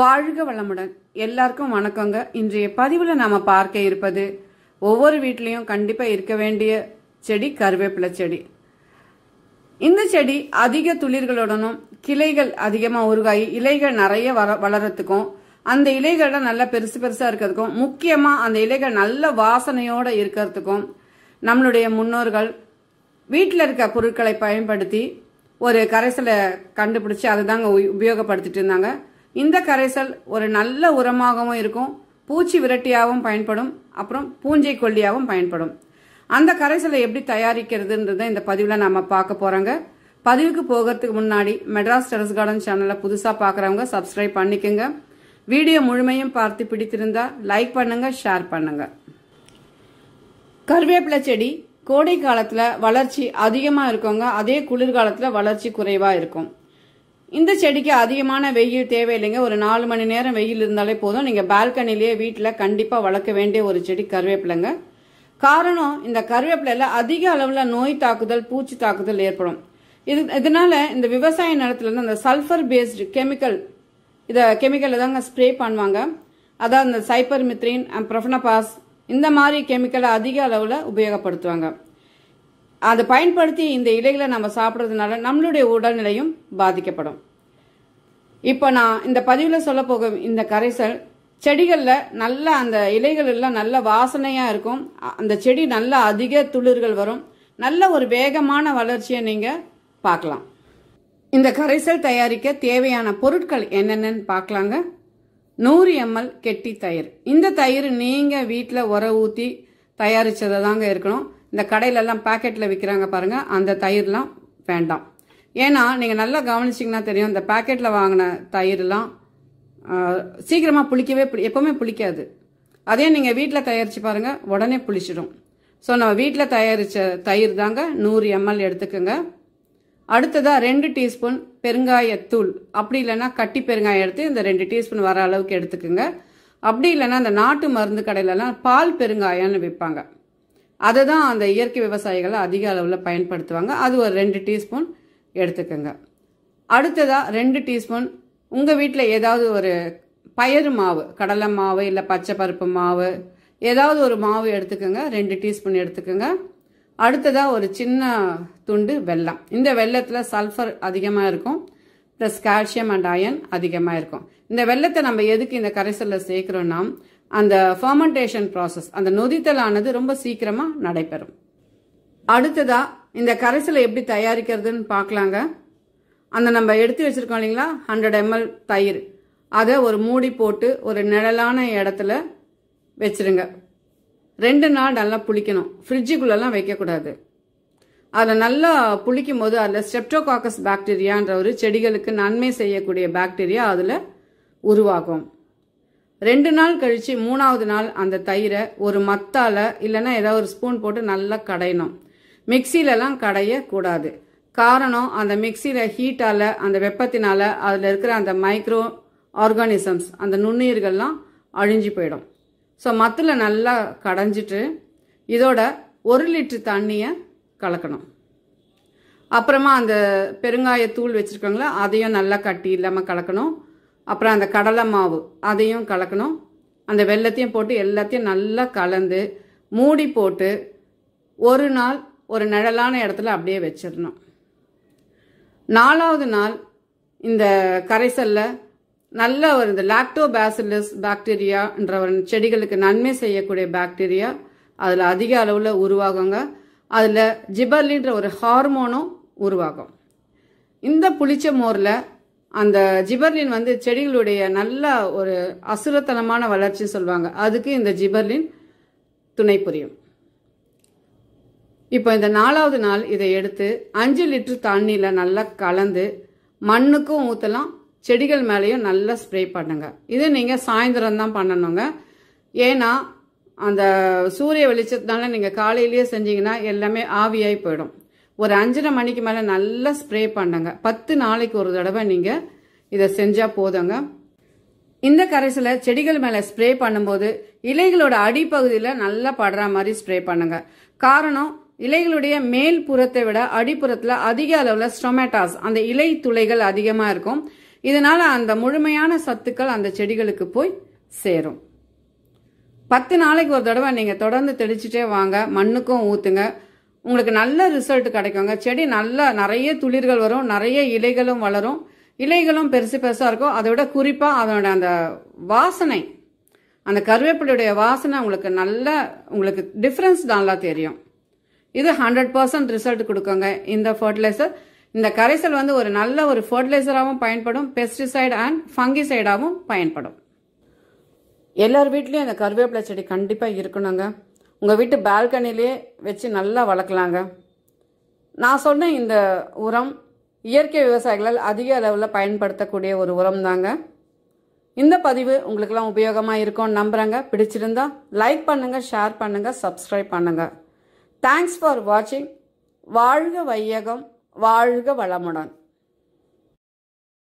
வாழ்க வளமுடன் எல்லாருக்கும் வணக்கங்க இன்றைய பதிவில் நாம பார்க்க இருப்பது ஒவ்வொரு வீட்லேயும் கண்டிப்பாக இருக்க வேண்டிய செடி கருவேப்பிலை செடி இந்த செடி அதிக துளிர்களுடனும் கிளைகள் அதிகமாக உருவாகி இலைகள் நிறைய வளரத்துக்கும் அந்த இலைகள் நல்லா பெருசு பெருசாக இருக்கிறதுக்கும் முக்கியமாக அந்த இலைகள் நல்ல வாசனையோடு இருக்கிறதுக்கும் நம்மளுடைய முன்னோர்கள் வீட்டில் இருக்க பொருட்களை பயன்படுத்தி ஒரு கரைசலை கண்டுபிடிச்சி அதுதாங்க உபயோகப்படுத்திட்டு இருந்தாங்க இந்த கரைசல் ஒரு நல்ல உரமாகவும் இருக்கும் பூச்சி விரட்டியாகவும் பயன்படும் அப்புறம் பூஞ்சை கொல்லியாகவும் பயன்படும் அந்த கரைசலை எப்படி தயாரிக்கிறதுன்றதை இந்த பதிவில் நாம் பார்க்க போகிறோங்க பதிவுக்கு போகிறதுக்கு முன்னாடி மெட்ராஸ் டெரஸ் கார்டன் சேனலை புதுசாக பார்க்குறவங்க சப்ஸ்கிரைப் பண்ணிக்கோங்க வீடியோ முழுமையும் பார்த்து பிடித்திருந்தா லைக் பண்ணுங்க ஷேர் பண்ணுங்க கருவேப்பிலை செடி கோடை காலத்தில் வளர்ச்சி அதிகமாக இருக்குங்க அதே குளிர்காலத்தில் வளர்ச்சி குறைவாக இருக்கும் இந்த செடிக்கு அதிகமான வெயில் தேவையில்லைங்க ஒரு நாலு மணி நேரம் வெயில் இருந்தாலே போதும் நீங்கள் பால்கனிலேயே வீட்டில் கண்டிப்பாக வளர்க்க வேண்டிய ஒரு செடி கருவேப்பிலைங்க காரணம் இந்த கருவேப்பிலையில் அதிக அளவில் நோய் தாக்குதல் பூச்சி தாக்குதல் ஏற்படும் இது இதனால இந்த விவசாய நிலத்துலேருந்து அந்த சல்ஃபர் பேஸ்டு கெமிக்கல் இதை கெமிக்கலில் தாங்க ஸ்ப்ரே பண்ணுவாங்க அதாவது இந்த சைப்பர் மித்ரின் ப்ரொஃபனபாஸ் இந்த மாதிரி கெமிக்கலை அதிக அளவில் உபயோகப்படுத்துவாங்க அதை பயன்படுத்தி இந்த இலைகளை நம்ம சாப்பிட்றதுனால நம்மளுடைய உடல்நிலையும் பாதிக்கப்படும் இப்போ நான் இந்த பதிவில் சொல்ல போகும் இந்த கரைசல் செடிகளில் நல்ல அந்த இலைகள் எல்லாம் நல்ல வாசனையாக இருக்கும் அந்த செடி நல்ல அதிக துளிர்கள் வரும் நல்ல ஒரு வேகமான வளர்ச்சியை நீங்கள் பார்க்கலாம் இந்த கரைசல் தயாரிக்க தேவையான பொருட்கள் என்னென்னு பார்க்கலாங்க நூறு எம்எல் கெட்டி தயிர் இந்த தயிர் நீங்கள் வீட்டில் உர ஊற்றி தயாரித்ததை தாங்க இருக்கணும் இந்த கடையிலெல்லாம் பேக்கெட்டில் விற்கிறாங்க பாருங்கள் அந்த தயிர்லாம் வேண்டாம் ஏன்னா நீங்கள் நல்லா கவனிச்சிங்கன்னா தெரியும் இந்த பேக்கெட்டில் வாங்கின தயிர்லாம் சீக்கிரமாக புளிக்கவே எப்போவுமே புளிக்காது அதே நீங்கள் வீட்டில் தயாரித்து பாருங்கள் உடனே புளிச்சிடும் ஸோ நம்ம வீட்டில் தயாரித்த தயிர் தாங்க நூறு எம்எல் எடுத்துக்கோங்க அடுத்ததாக ரெண்டு டீஸ்பூன் பெருங்காயத்தூள் அப்படி இல்லைன்னா கட்டி பெருங்காயம் எடுத்து இந்த ரெண்டு டீஸ்பூன் வர அளவுக்கு எடுத்துக்கோங்க அப்படி இல்லைன்னா அந்த நாட்டு மருந்து கடையிலலாம் பால் பெருங்காயம்னு விற்பாங்க அதை தான் அந்த இயற்கை விவசாயிகளை அதிக அளவில் பயன்படுத்துவாங்க அது ஒரு ரெண்டு டீஸ்பூன் எடுத்துக்கோங்க அடுத்ததாக ரெண்டு டீஸ்பூன் உங்கள் வீட்டில் ஏதாவது ஒரு பயறு மாவு கடலை மாவு இல்லை பச்சை பருப்பு மாவு ஏதாவது ஒரு மாவு எடுத்துக்கோங்க ரெண்டு டீஸ்பூன் எடுத்துக்கோங்க அடுத்ததாக ஒரு சின்ன துண்டு வெல்லம் இந்த வெள்ளத்தில் சல்ஃபர் அதிகமாக இருக்கும் ப்ளஸ் கால்சியம் அண்ட் அயன் அதிகமாக இருக்கும் இந்த வெள்ளத்தை நம்ம எதுக்கு இந்த கரைசலில் சேர்க்குறோன்னா அந்த ஃபர்மெண்டேஷன் ப்ராசஸ் அந்த நொதித்தலானது ரொம்ப சீக்கிரமாக நடைபெறும் அடுத்ததா இந்த கரைசலை எப்படி தயாரிக்கிறதுன்னு பார்க்கலாங்க அந்த நம்ம எடுத்து வச்சுருக்கோம் இல்லைங்களா ஹண்ட்ரட் எம்எல் தயிர் அதை ஒரு மூடி போட்டு ஒரு நிழலான இடத்துல வச்சிருங்க ரெண்டு நாள் நல்லா புளிக்கணும் ஃப்ரிட்ஜுக்குள்ளெல்லாம் வைக்கக்கூடாது அதில் நல்லா புளிக்கும் போது அதில் ஸ்டெப்டோகாக்கஸ் பாக்டீரியான்ற ஒரு செடிகளுக்கு நன்மை செய்யக்கூடிய பாக்டீரியா அதில் உருவாகும் ரெண்டு நாள் கழித்து மூணாவது நாள் அந்த தயிரை ஒரு மத்தால் இல்லைன்னா ஏதாவது ஒரு ஸ்பூன் போட்டு நல்லா கடையணும் கடைய கடையக்கூடாது காரணம் அந்த மிக்சியில ஹீட்டால் அந்த வெப்பத்தினால் அதில் இருக்கிற அந்த மைக்ரோ ஆர்கானிசம்ஸ் அந்த நுண்ணுயிர்கள்லாம் அழிஞ்சு போயிடும் ஸோ மத்தில் நல்லா கடைஞ்சிட்டு இதோட ஒரு லிட்டர் தண்ணியை கலக்கணும் அப்புறமா அந்த பெருங்காய தூள் வச்சுருக்காங்களா அதையும் நல்லா கட்டி இல்லாமல் கலக்கணும் அப்புறம் அந்த கடலை மாவு அதையும் கலக்கணும் அந்த வெள்ளத்தையும் போட்டு எல்லாத்தையும் நல்லா கலந்து மூடி போட்டு ஒரு நாள் ஒரு நிழலான இடத்துல அப்படியே வச்சிடணும் நாலாவது நாள் இந்த கரைசலில் நல்ல ஒரு இந்த லாக்டோபாசிலஸ் பாக்டீரியான்ற ஒரு செடிகளுக்கு நன்மை செய்யக்கூடிய பாக்டீரியா அதில் அதிக அளவில் உருவாகுங்க அதில் ஜிபர்லின்ற ஒரு ஹார்மோனும் உருவாகும் இந்த புளிச்ச மோரில் அந்த ஜிபர்லின் வந்து செடிகளுடைய நல்ல ஒரு அசுரத்தனமான வளர்ச்சி சொல்லுவாங்க அதுக்கு இந்த ஜிபர்லின் துணை புரியும் இப்போ இந்த நாலாவது நாள் இதை எடுத்து அஞ்சு லிட்டர் தண்ணியில் நல்லா கலந்து மண்ணுக்கும் ஊற்றலாம் செடிகள் மேலேயும் நல்லா ஸ்ப்ரே பண்ணுங்க இது நீங்கள் சாயந்தரம் தான் பண்ணணுங்க ஏன்னா அந்த சூரிய வெளிச்சத்தினால நீங்கள் காலையிலேயே செஞ்சீங்கன்னா எல்லாமே ஆவியாகி போயிடும் ஒரு அஞ்சரை மணிக்கு மேலே நல்லா ஸ்ப்ரே பண்ணுங்க பத்து நாளைக்கு ஒரு தடவை நீங்கள் இதை செஞ்சால் போதுங்க இந்த கரைசல செடிகள் மேலே ஸ்ப்ரே பண்ணும்போது இலைகளோட அடிப்பகுதியில் நல்லா படுற மாதிரி ஸ்ப்ரே பண்ணுங்க காரணம் இலைகளுடைய மேல் புறத்தை விட அடிப்புறத்தில் அதிக அளவில் ஸ்டொமேட்டாஸ் அந்த இலை துளைகள் அதிகமாக இருக்கும் இதனால் அந்த முழுமையான சத்துக்கள் அந்த செடிகளுக்கு போய் சேரும் பத்து நாளைக்கு ஒரு தடவை நீங்கள் தொடர்ந்து தெளிச்சிட்டே வாங்க மண்ணுக்கும் ஊற்றுங்க உங்களுக்கு நல்ல ரிசல்ட் கிடைக்குங்க செடி நல்லா நிறைய துளிர்கள் வரும் நிறைய இலைகளும் வளரும் இலைகளும் பெருசு பெருசாக இருக்கும் அதை விட குறிப்பாக அதோட அந்த வாசனை அந்த கருவேப்பிலையுடைய வாசனை உங்களுக்கு நல்ல உங்களுக்கு டிஃப்ரென்ஸ் நல்லா தெரியும் இது ஹண்ட்ரட் பர்சன்ட் ரிசல்ட் கொடுக்குங்க இந்த ஃபர்டிலைசர் இந்த கரைசல் வந்து ஒரு நல்ல ஒரு ஃபர்டிலைசராகவும் பயன்படும் பெஸ்டிசைடு அண்ட் ஃபங்கிசைடாகவும் பயன்படும் எல்லார் வீட்லேயும் அந்த கருவேப்பிலை செடி கண்டிப்பாக இருக்கணுங்க உங்கள் வீட்டு பால்கனிலே வச்சு நல்லா வளர்க்கலாங்க நான் சொன்ன இந்த உரம் இயற்கை விவசாயிகளால் அதிக அளவில் பயன்படுத்தக்கூடிய ஒரு உரம் தாங்க இந்த பதிவு உங்களுக்கெல்லாம் உபயோகமாக இருக்கும்னு நம்புகிறேங்க பிடிச்சிருந்தா லைக் பண்ணுங்கள் ஷேர் பண்ணுங்கள் சப்ஸ்கிரைப் பண்ணுங்கள் தேங்க்ஸ் ஃபார் வாட்சிங் வாழ்க வையகம் வாழ்க வளமுடன்